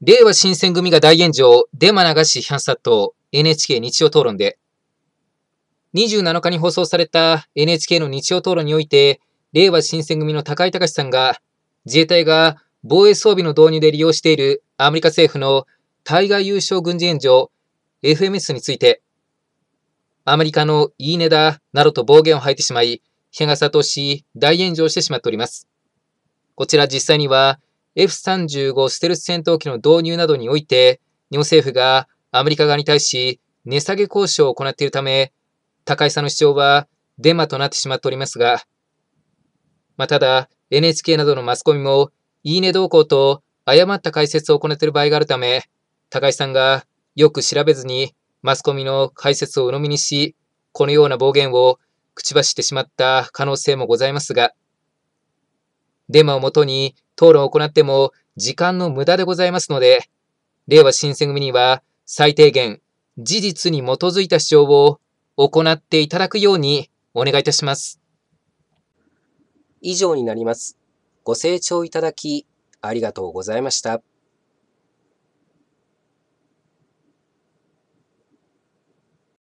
令和新選組が大炎上、デマ流し批判殺到、NHK 日曜討論で。27日に放送された NHK の日曜討論において、令和新選組の高井隆さんが、自衛隊が防衛装備の導入で利用しているアメリカ政府の対外優勝軍事援助 FMS について、アメリカのいいねだなどと暴言を吐いてしまい、批判が殺到し、大炎上してしまっております。こちら実際には、F35 ステルス戦闘機の導入などにおいて、日本政府がアメリカ側に対し値下げ交渉を行っているため、高井さんの主張はデマとなってしまっておりますが、まあ、ただ、NHK などのマスコミも、いいね動向と誤った解説を行っている場合があるため、高井さんがよく調べずにマスコミの解説を鵜呑みにし、このような暴言を口走ってしまった可能性もございますが、デマをもとに討論を行っても時間の無駄でございますので、令和新選組には最低限事実に基づいた主張を行っていただくようにお願いいたします。以上になります。ご清聴いただきありがとうございました。